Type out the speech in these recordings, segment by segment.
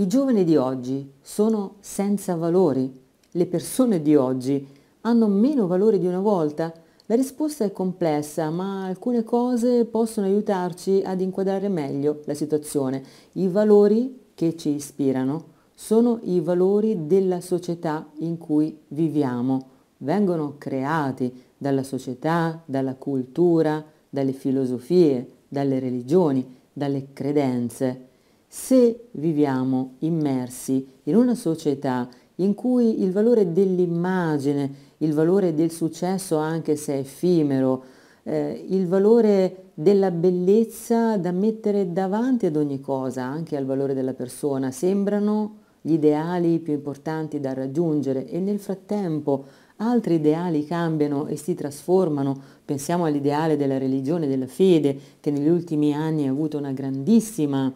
I giovani di oggi sono senza valori. Le persone di oggi hanno meno valori di una volta. La risposta è complessa, ma alcune cose possono aiutarci ad inquadrare meglio la situazione. I valori che ci ispirano sono i valori della società in cui viviamo. Vengono creati dalla società, dalla cultura, dalle filosofie, dalle religioni, dalle credenze. Se viviamo immersi in una società in cui il valore dell'immagine, il valore del successo anche se effimero, eh, il valore della bellezza da mettere davanti ad ogni cosa, anche al valore della persona, sembrano gli ideali più importanti da raggiungere e nel frattempo altri ideali cambiano e si trasformano. Pensiamo all'ideale della religione, della fede, che negli ultimi anni ha avuto una grandissima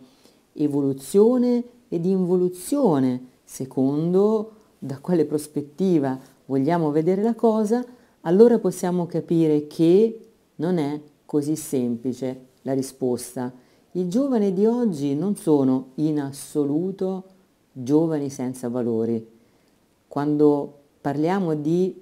evoluzione ed involuzione, secondo da quale prospettiva vogliamo vedere la cosa, allora possiamo capire che non è così semplice la risposta. I giovani di oggi non sono in assoluto giovani senza valori. Quando parliamo di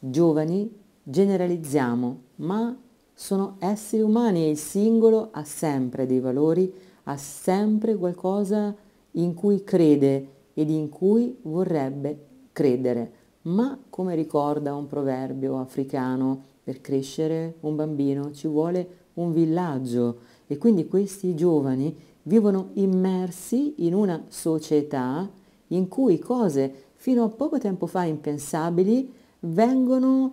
giovani generalizziamo, ma sono esseri umani e il singolo ha sempre dei valori ha sempre qualcosa in cui crede ed in cui vorrebbe credere. Ma come ricorda un proverbio africano, per crescere un bambino ci vuole un villaggio e quindi questi giovani vivono immersi in una società in cui cose fino a poco tempo fa impensabili vengono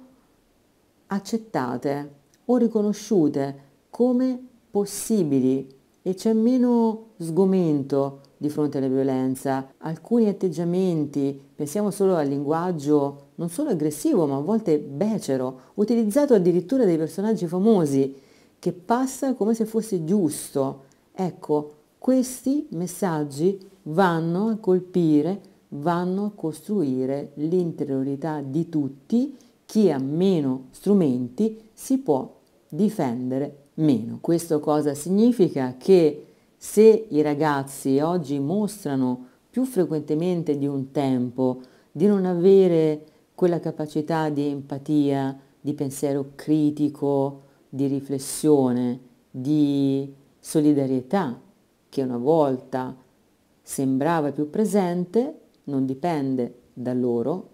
accettate o riconosciute come possibili e c'è meno sgomento di fronte alla violenza, alcuni atteggiamenti, pensiamo solo al linguaggio non solo aggressivo ma a volte becero, utilizzato addirittura dai personaggi famosi, che passa come se fosse giusto. Ecco, questi messaggi vanno a colpire, vanno a costruire l'interiorità di tutti, chi ha meno strumenti si può difendere meno. Questo cosa significa? Che se i ragazzi oggi mostrano più frequentemente di un tempo di non avere quella capacità di empatia, di pensiero critico, di riflessione, di solidarietà che una volta sembrava più presente, non dipende da loro,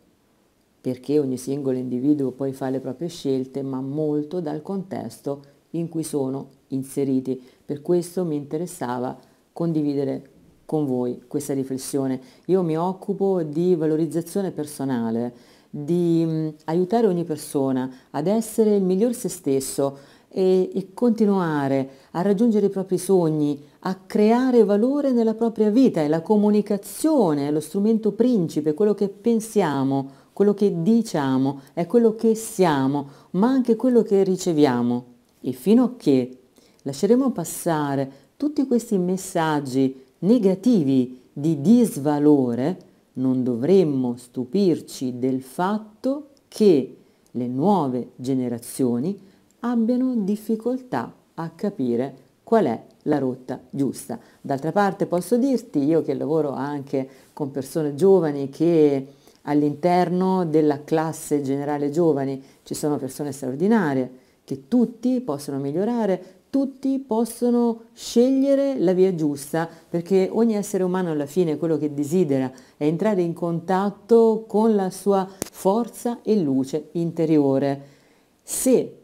perché ogni singolo individuo poi fa le proprie scelte, ma molto dal contesto in cui sono inseriti. Per questo mi interessava condividere con voi questa riflessione. Io mi occupo di valorizzazione personale, di mm, aiutare ogni persona ad essere il miglior se stesso e, e continuare a raggiungere i propri sogni, a creare valore nella propria vita e la comunicazione è lo strumento principe, quello che pensiamo, quello che diciamo, è quello che siamo, ma anche quello che riceviamo. E fino a che lasceremo passare tutti questi messaggi negativi di disvalore, non dovremmo stupirci del fatto che le nuove generazioni abbiano difficoltà a capire qual è la rotta giusta. D'altra parte posso dirti, io che lavoro anche con persone giovani che all'interno della classe generale giovani ci sono persone straordinarie, che tutti possono migliorare, tutti possono scegliere la via giusta, perché ogni essere umano alla fine quello che desidera è entrare in contatto con la sua forza e luce interiore. Se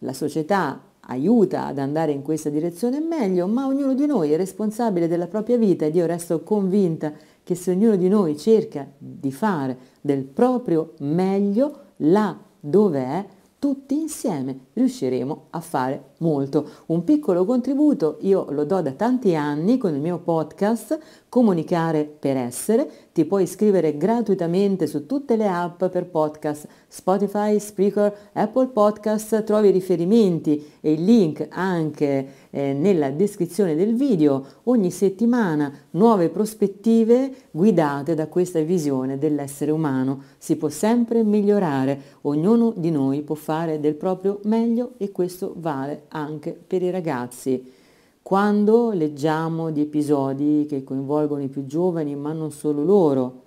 la società aiuta ad andare in questa direzione è meglio, ma ognuno di noi è responsabile della propria vita ed io resto convinta che se ognuno di noi cerca di fare del proprio meglio là dove è, tutti insieme riusciremo a fare molto. Un piccolo contributo io lo do da tanti anni con il mio podcast Comunicare per essere, ti puoi iscrivere gratuitamente su tutte le app per podcast, Spotify, Spreaker, Apple Podcast, trovi i riferimenti e il link anche eh, nella descrizione del video. Ogni settimana nuove prospettive guidate da questa visione dell'essere umano. Si può sempre migliorare, ognuno di noi può fare del proprio meglio e questo vale anche per i ragazzi. Quando leggiamo di episodi che coinvolgono i più giovani, ma non solo loro,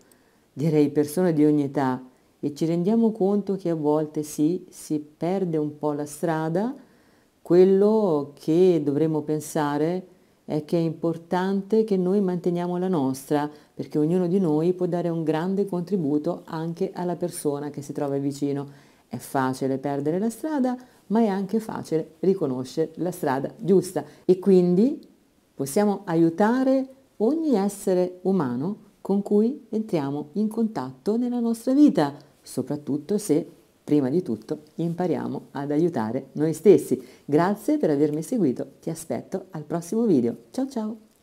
direi persone di ogni età, e ci rendiamo conto che a volte sì, si perde un po' la strada, quello che dovremmo pensare è che è importante che noi manteniamo la nostra, perché ognuno di noi può dare un grande contributo anche alla persona che si trova vicino. È facile perdere la strada, ma è anche facile riconoscere la strada giusta e quindi possiamo aiutare ogni essere umano con cui entriamo in contatto nella nostra vita, soprattutto se prima di tutto impariamo ad aiutare noi stessi. Grazie per avermi seguito, ti aspetto al prossimo video. Ciao ciao!